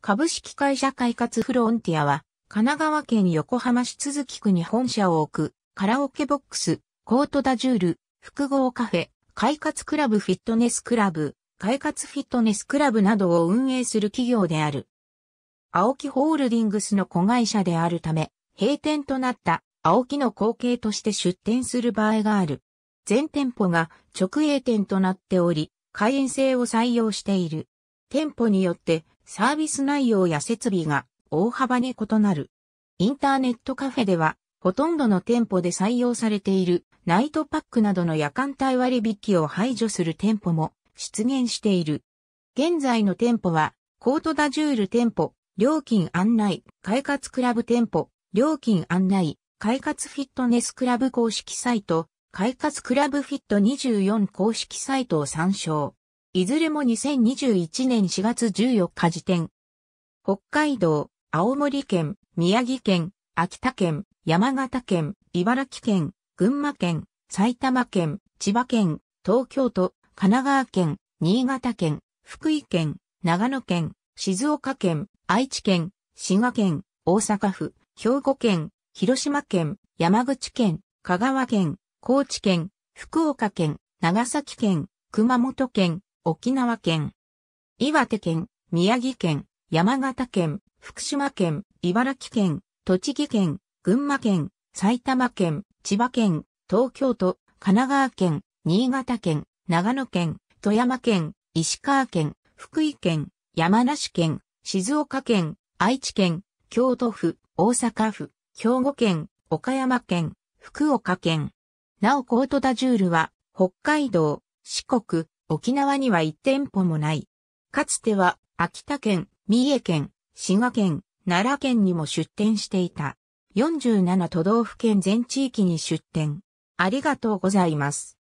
株式会社開活フロンティアは、神奈川県横浜市都筑区に本社を置く、カラオケボックス、コートダジュール、複合カフェ、快活クラブフィットネスクラブ、快活フィットネスクラブなどを運営する企業である。青木ホールディングスの子会社であるため、閉店となった青木の後継として出店する場合がある。全店舗が直営店となっており、会員制を採用している。店舗によってサービス内容や設備が大幅に異なる。インターネットカフェでは、ほとんどの店舗で採用されているナイトパックなどの夜間帯割引を排除する店舗も出現している。現在の店舗は、コートダジュール店舗、料金案内、快活クラブ店舗、料金案内、快活フィットネスクラブ公式サイト、快活クラブフィット24公式サイトを参照。いずれも2021年4月14日時点。北海道、青森県、宮城県、秋田県、山形県、茨城県、群馬県、埼玉県、千葉県、東京都、神奈川県、新潟県、福井県、長野県、静岡県、愛知県、滋賀県、大阪府、兵庫県、広島県、山口県、香川県、高知県、福岡県、長崎県、熊本県、沖縄県、岩手県、宮城県、山形県、福島県、茨城県、栃木県、群馬県、埼玉県、千葉県、東京都、神奈川県、新潟県、長野県、富山県、石川県、福井県、山梨県、静岡県、愛知県、京都府、大阪府、兵庫県、岡山県、福岡県。なおコートダジュールは、北海道、四国、沖縄には一店舗もない。かつては、秋田県、三重県、滋賀県、奈良県にも出店していた。47都道府県全地域に出店。ありがとうございます。